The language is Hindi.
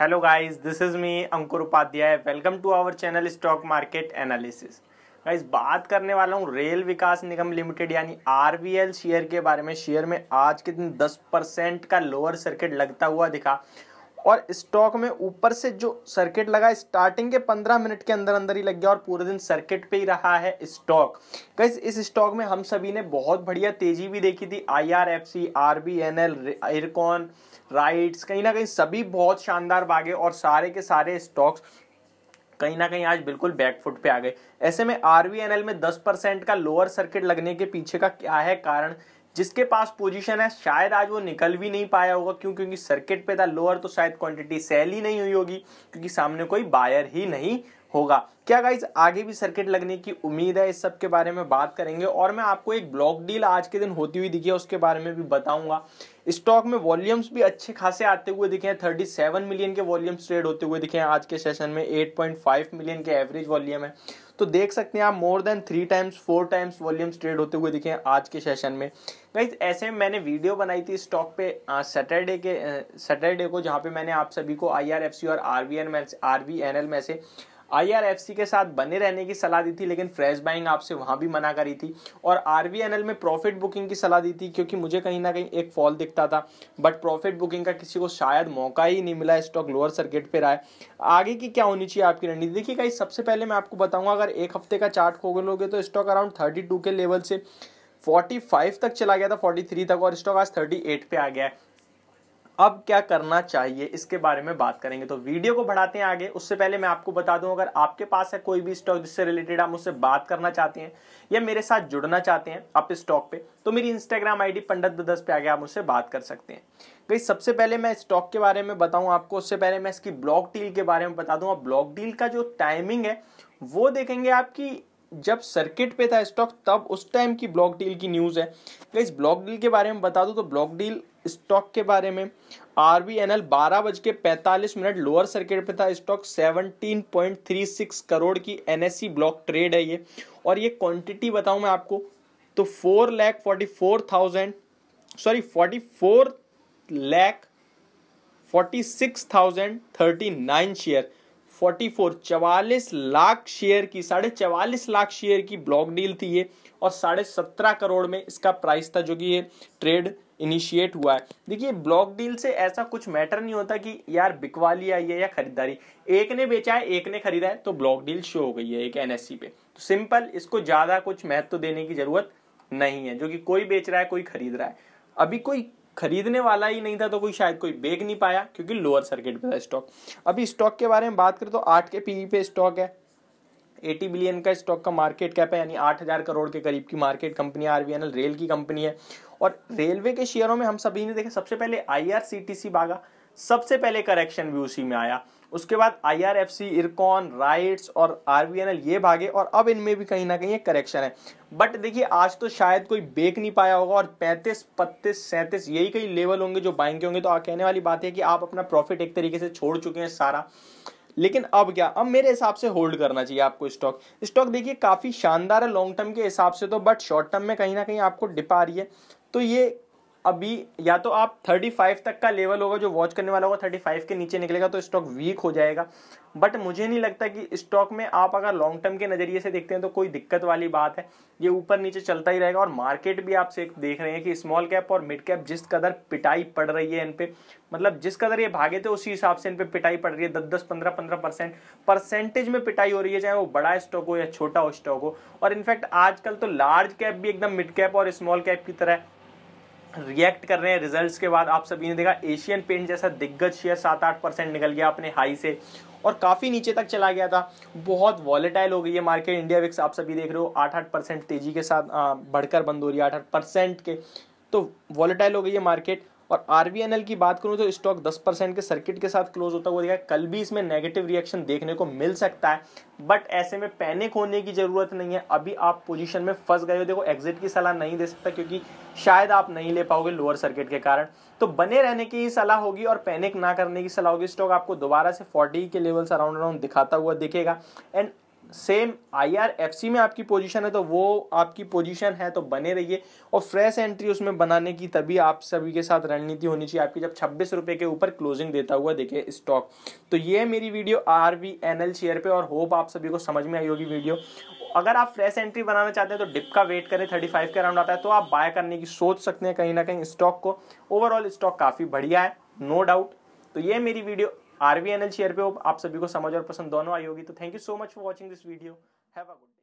hello guys this is me Ankur Upadhyay welcome to our channel stock market analysis guys बात करने वाला हूँ रेल विकास निगम लिमिटेड यानी आर शेयर के बारे में शेयर में आज के दिन 10 परसेंट का लोअर सर्किट लगता हुआ दिखा और स्टॉक में ऊपर से जो सर्किट लगा स्टार्टिंग के 15 मिनट के अंदर अंदर ही लग गया और पूरे दिन सर्किट पे ही रहा है स्टॉक गैस इस स्टॉक में हम सभी ने बहुत बढ़िया तेजी भी देखी थी I R F C R B N L Ircon RITES कहीं ना कहीं सभी बहुत शानदार भागे और सारे के सारे स्टॉक्स कहीं ना कहीं आज बिल्कुल बैकफुट पे आ गए ऐसे में आरबीएनएल में 10 परसेंट का लोअर सर्किट लगने के पीछे का क्या है कारण जिसके पास पोजीशन है शायद आज वो निकल भी नहीं पाया होगा क्यों क्योंकि सर्किट पे था लोअर तो शायद क्वांटिटी सेल ही नहीं हुई होगी क्योंकि सामने कोई बायर ही नहीं होगा क्या गाइज आगे भी सर्किट लगने की उम्मीद है इस सब के बारे में बात करेंगे और मैं आपको एक ब्लॉक डील आज के दिन होती हुई दिखी है उसके बारे में भी बताऊंगा स्टॉक में वॉल्यूम्स भी अच्छे खासे आते हुए दिखे हैं सेवन मिलियन के वॉल्यूम्स ट्रेड होते हुए दिखे हैं आज के सेशन में फाइव मिलियन के एवरेज वॉल्यूम है तो देख सकते हैं आप more than three times four times volumes trade होते हुए दिखे हैं आज के सेशन में गाइज ऐसे मैंने वीडियो बनाई थी स्टॉक पे सैटरडे के सैटरडे को जहाँ पे मैंने आप सभी को आई आर एफ सी और R B N R B N L में से आई के साथ बने रहने की सलाह दी थी लेकिन फ्रेश बाइंग आपसे वहाँ भी मना करी थी और आर में प्रॉफिट बुकिंग की सलाह दी थी क्योंकि मुझे कहीं ना कहीं एक फॉल दिखता था बट प्रॉफिट बुकिंग का किसी को शायद मौका ही नहीं मिला स्टॉक लोअर सर्किट पर आए आगे की क्या होनी चाहिए आपकी रणनीति देखिए कहीं सबसे पहले मैं आपको बताऊंगा अगर एक हफ्ते का चार्ट खो लोगे तो स्टॉक अराउंड थर्टी के लेवल से 45 तक चला गया था 43 तक और स्टॉक आज 38 पे आ गया है अब क्या करना चाहिए इसके बारे में बात करेंगे तो वीडियो को बढ़ाते हैं आगे उससे पहले मैं आपको बता दूं अगर आपके पास है कोई भी स्टॉक जिससे रिलेटेड आप मुझसे बात करना चाहते हैं या मेरे साथ जुड़ना चाहते हैं आप स्टॉक पे तो मेरी इंस्टाग्राम आईडी पंडित दस पे आगे आप मुझसे बात कर सकते हैं कहीं सबसे पहले मैं स्टॉक के बारे में बताऊं आपको उससे पहले मैं इसकी ब्लॉक डील के बारे में बता दूं आप ब्लॉक डील का जो टाइमिंग है वो देखेंगे आपकी जब सर्किट पे था स्टॉक तब उस टाइम की ब्लॉक डील की न्यूज़ है इस ब्लॉक डील के बारे में बता दूं तो ब्लॉक डील स्टॉक के बारे में आर बी एन एल बारह बज के पैंतालीस मिनट लोअर सर्किट पे था stock seventeen point three six crore की N S C block trade है ये और ये क्वांटिटी बताऊँ मैं आपको तो four lakh forty four thousand sorry forty four lakh forty six thousand thirty nine share forty four चवालीस लाख शेयर की साढ़े चवालीस लाख शेयर की ब्लॉक डील थी ये और साढ़े सत्रह करोड़ में इसका प्राइस था जो कि ये ट्रेड इनिशिएट हुआ है देखिए ब्लॉक डील से ऐसा कुछ मैटर नहीं होता कि यार बिकवा लिया ये या खरीदारी एक ने बेचा है एक ने खरीदा है तो ब्लॉक डील शो हो गई है एक एनएससी e पे तो सिंपल इसको ज़्यादा कुछ महत्व देने की ज़रूरत नहीं है जो कि कोई बेच रहा है कोई खरीद रहा है अभी कोई खरीदने वाला ही नहीं था तो कोई शायद कोई बेग नहीं पाया क्योंकि लोअर सर्किट पे था स्टॉक अभी स्टॉक के बारे में बात करें तो आठ के पी e पे स्टॉक है 80 बिलियन का स्टॉक का मार्केट कैप है यानी 8000 करोड़ के करीब की मार्केट कंपनी आर रेल की कंपनी है और रेलवे के शेयरों में हम सभी ने देखा सबसे पहले आई भागा सबसे पहले करेक्शन भी उसी में आया उसके बाद I R F C Ircon RITES और आरबीएनएल ये भागे और अब इनमें भी कहीं ना कहीं एक करेक्शन है बट देखिए आज तो शायद कोई बेक नहीं पाया होगा और 35, 35, सैंतीस यही कई लेवल होंगे जो बाइंग के होंगे तो कहने वाली बात है कि आप अपना प्रॉफिट एक तरीके से छोड़ चुके हैं सारा लेकिन अब क्या अब मेरे हिसाब से होल्ड करना चाहिए आपको स्टॉक स्टॉक देखिए काफ़ी शानदार है लॉन्ग टर्म के हिसाब से तो बट शॉर्ट टर्म में कहीं ना कहीं आपको डिप आ रही है तो ये अभी या तो आप 35 तक का लेवल होगा जो वॉच करने वाला होगा 35 के नीचे निकलेगा तो स्टॉक वीक हो जाएगा बट मुझे नहीं लगता कि स्टॉक में आप अगर लॉन्ग टर्म के नज़रिए से देखते हैं तो कोई दिक्कत वाली बात है ये ऊपर नीचे चलता ही रहेगा और मार्केट भी आपसे देख रहे हैं कि स्मॉल कैप और मिड कैप जिस कदर पिटाई पड़ रही है इन पे मतलब जिस कदर ये भागे थे उसी हिसाब से इन पे पिटाई पड़ रही है दस दस पंद्रह पंद्रह परसेंट परसेंटेज में पिटाई हो रही है चाहे वो बड़ा स्टॉक हो या छोटा स्टॉक हो और इनफैक्ट आजकल तो लार्ज कैप भी एकदम मिड कैप और स्मॉल कैप की तरह रिएक्ट कर रहे हैं रिजल्ट्स के बाद आप सभी ने देखा एशियन पेंट जैसा दिग्गज शेयर सात आठ परसेंट निकल गया अपने हाई से और काफ़ी नीचे तक चला गया था बहुत वॉलेटाइल हो गई है मार्केट इंडिया विक्स आप सभी देख रहे हो आठ आठ परसेंट तेजी के साथ बढ़कर बंद हो रही है आठ आठ परसेंट के तो वॉलेटाइल हो गई है मार्केट और आर की बात करूँ तो स्टॉक दस परसेंट के सर्किट के साथ क्लोज होता हुआ दिखा कल भी इसमें नेगेटिव रिएक्शन देखने को मिल सकता है बट ऐसे में पैनिक होने की ज़रूरत नहीं है अभी आप पोजीशन में फंस गए हो देखो एग्जिट की सलाह नहीं दे सकता क्योंकि शायद आप नहीं ले पाओगे लोअर सर्किट के कारण तो बने रहने की ही सलाह होगी और पैनिक ना करने की सलाह होगी स्टॉक आपको दोबारा से 40 के लेवल्स अराउंड अराउंड दिखाता हुआ दिखेगा एंड सेम आईआरएफसी में आपकी पोजीशन है तो वो आपकी पोजीशन है तो बने रहिए और फ्रेश एंट्री उसमें बनाने की तभी आप सभी के साथ रणनीति होनी चाहिए आपकी जब छब्बीस रुपये के ऊपर क्लोजिंग देता हुआ देखे स्टॉक तो ये है मेरी video R V N L share पे और होप आप सभी को समझ में आई होगी वीडियो अगर आप फ्रेश एंट्री बनाना चाहते हैं तो डिप का वेट करें 35 के अराउंड आता है तो आप बाय करने की सोच सकते हैं कहीं ना कहीं स्टॉक को ओवरऑल स्टॉक काफ़ी बढ़िया है नो no डाउट तो ये मेरी वीडियो आरवी एनएल शेयर पे हो आप सभी को समझ और पसंद दोनों आई होगी तो thank you so much for watching this video have a good